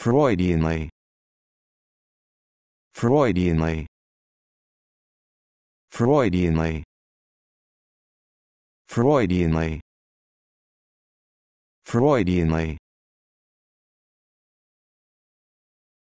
Freudianly Freudianly Freudianly Freudianly Freudianly